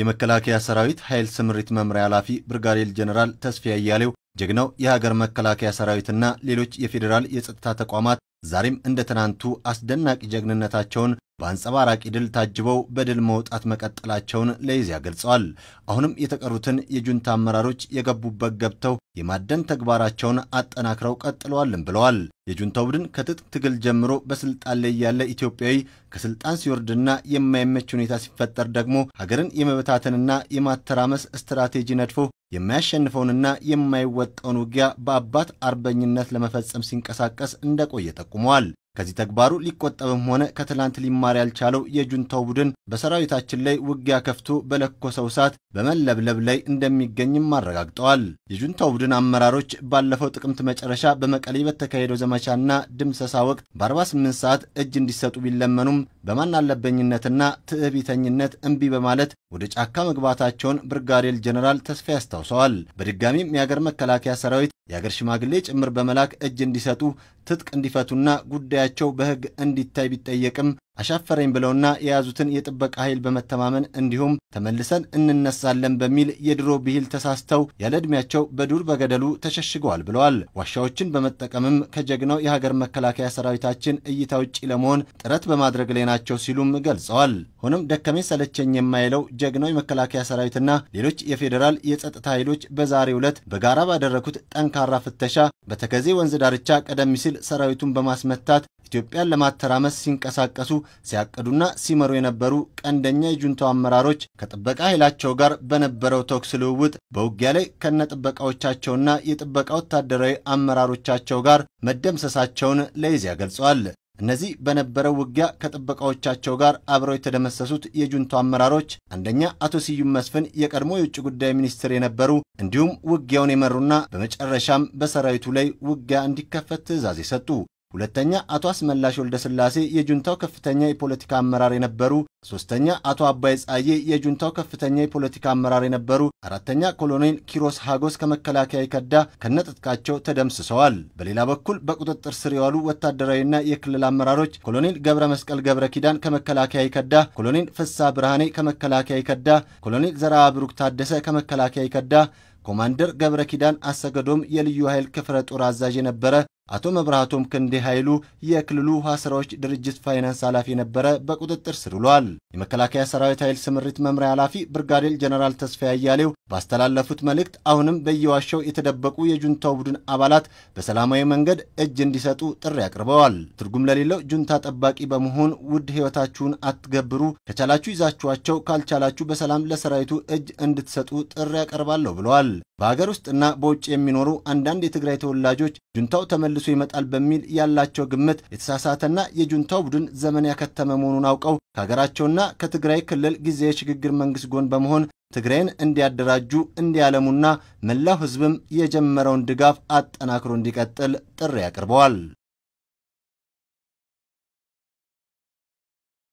የመከላከያ ሰራዊት ኃይል ስምሪት መምሪያ ኃላፊ ብርጋዴር ጀነራል ተስፋ አያሌው ጀግናው የሀገር መከላከያ ሰራዊትና ሌሎች የፌዴራል የጸጥታ ተቋማት ዛሬም እንደ ትናንቱ አስደናቂ ጀግንነታቸውን በአንጸባራቂ ድል ታጅበው በድል መውጣት መቀጠላቸውን ለይዚያ ገልጸዋል። አሁንም የተቀሩትን የጁንታ አመራሮች የገቡበት ገብተው የማደን ተግባራቸውን አጠናክረው ቀጥለዋልም ብለዋል። የጁንታው ቡድን ከትጥቅ ትግል ጀምሮ በስልጣን ላይ ያለ ኢትዮጵያዊ ከስልጣን ሲወርድና የማይመች ሁኔታ ሲፈጠር ደግሞ ሀገርን የመበታተንና የማተራመስ ስትራቴጂ ነድፎ የማያሸንፈውንና የማይወጣውን ውጊያ በአባት አርበኝነት ለመፈጸም ሲንቀሳቀስ እንደቆየ ጠቁመዋል። ከዚህ ተግባሩ ሊቆጠብም ሆነ ከትላንት ሊማር ያልቻለው የጁንታው ቡድን በሰራዊታችን ላይ ውጊያ ከፍቶ በለኮሰው እሳት በመለብለብ ላይ እንደሚገኝም አረጋግጠዋል። የጁንታው ቡድን አመራሮች ባለፈው ጥቅምት መጨረሻ በመቀሌ በተካሄደው ዘመቻና ድምሰሳ ወቅት በ48 ሰዓት እጅ እንዲሰጡ ቢለመኑም በማናለበኝነትና ትዕቢተኝነት እምቢ በማለት ወደ ጫካ መግባታቸውን ብርጋዴር ጀኔራል ተስፋ ያስታውሰዋል። በድጋሚም የአገር መከላከያ ሰራዊት የአገር ሽማግሌ ጭምር በመላክ እጅ እንዲሰጡ ትጥቅ እንዲፈቱና ጉዳያቸው በሕግ እንዲታይ ቢጠየቅም አሻፈረኝ ብለውና የያዙትን የጥበቃ ኃይል በመተማመን እንዲሁም ተመልሰን እንነሳለን በሚል የድሮ ብሂል ተሳስተው ያለ ዕድሜያቸው በዱር በገደሉ ተሸሽገዋል ብለዋል። ዋሻዎችን በመጠቀምም ከጀግናው የሀገር መከላከያ ሰራዊታችን እይታ ውጪ ለመሆን ጥረት በማድረግ ላይ ናቸው ሲሉም ገልጸዋል። ሆኖም ደከሜ ሰለቸኝ የማይለው ጀግናው የመከላከያ ሰራዊትና ሌሎች የፌዴራል የጸጥታ ኃይሎች በዛሬው ዕለት በጋራ ባደረጉት ጠንካራ ፍተሻ በተከዜ ወንዝ ዳርቻ ቀደም ሲል ሰራዊቱን በማስመታት ኢትዮጵያን ለማተራመስ ሲንቀሳቀሱ ሲያቅዱና ሲመሩ የነበሩ ቀንደኛ የጁንታው አመራሮች ከጥበቃ ኃይላቸው ጋር በነበረው ተኩስ ልውውጥ በውጊያ ላይ ከነጥበቃዎቻቸውና የጥበቃ ወታደራዊ አመራሮቻቸው ጋር መደምሰሳቸውን ለኢዜአ ገልጸዋል። እነዚህ በነበረው ውጊያ ከጥበቃዎቻቸው ጋር አብረው የተደመሰሱት የጁንቶ አመራሮች አንደኛ አቶ ስዩም መስፍን የቀድሞ የውጭ ጉዳይ ሚኒስትር የነበሩ እንዲሁም ውጊያውን የመሩና በመጨረሻም በሰራዊቱ ላይ ውጊያ እንዲከፈት ትዕዛዝ የሰጡ ሁለተኛ አቶ አስመላሽ ወልደስላሴ የጁንታው ከፍተኛ የፖለቲካ አመራር የነበሩ፣ ሶስተኛ አቶ አባይ ጻዬ የጁንታው ከፍተኛ የፖለቲካ አመራር የነበሩ፣ አራተኛ ኮሎኔል ኪሮስ ሃጎስ ከመከላከያ ይከዳ ከነጥጥቃቸው ተደምስሰዋል። በሌላ በኩል በቁጥጥር ስር የዋሉ ወታደራዊና የክልል አመራሮች ኮሎኔል ገብረ መስቀል ገብረ ኪዳን ከመከላከያ ይከዳ፣ ኮሎኔል ፍሳ ብርሃኔ ከመከላከያ ይከዳ፣ ኮሎኔል ዘራ ብሩክ ታደሰ ከመከላከያ ይከዳ፣ ኮማንደር ገብረ ኪዳን አሰገዶም የልዩ ኃይል ክፍለ ጦር አዛዥ የነበረ አቶ መብራቱም ክንዴ ኃይሉ የክልሉ ውሃ ስራዎች ድርጅት ፋይናንስ ኃላፊ ነበረ፣ በቁጥጥር ስር ውሏል። የመከላከያ ሰራዊት ኃይል ስምሪት መምሪያ ኃላፊ ብርጋዴር ጀነራል ተስፋዬ አያሌው ባስተላለፉት መልእክት አሁንም በየዋሻው የተደበቁ የጁንታው ቡድን አባላት በሰላማዊ መንገድ እጅ እንዲሰጡ ጥሪ አቅርበዋል። ትርጉም ለሌለው ጁንታ ጠባቂ በመሆን ውድ ሕይወታችሁን አትገብሩ፣ ከቻላችሁ ይዛችኋቸው፣ ካልቻላችሁ በሰላም ለሰራዊቱ እጅ እንድትሰጡ ጥሪ ያቀርባለሁ ብለዋል። በአገር ውስጥና በውጭ የሚኖሩ አንዳንድ የትግራይ ተወላጆች ጁንታው ተመ ተመልሶ ይመጣል በሚል ያላቸው ግምት የተሳሳተና የጁንታው ቡድን ዘመን ያከተመ መሆኑን አውቀው ከሀገራቸውና ከትግራይ ክልል ጊዜያዊ የሽግግር መንግስት ጎን በመሆን ትግራይን እንዲያደራጁ እንዲያለሙና መላው ህዝብም የጀመረውን ድጋፍ አጠናክሮ እንዲቀጥል ጥሪ አቅርበዋል።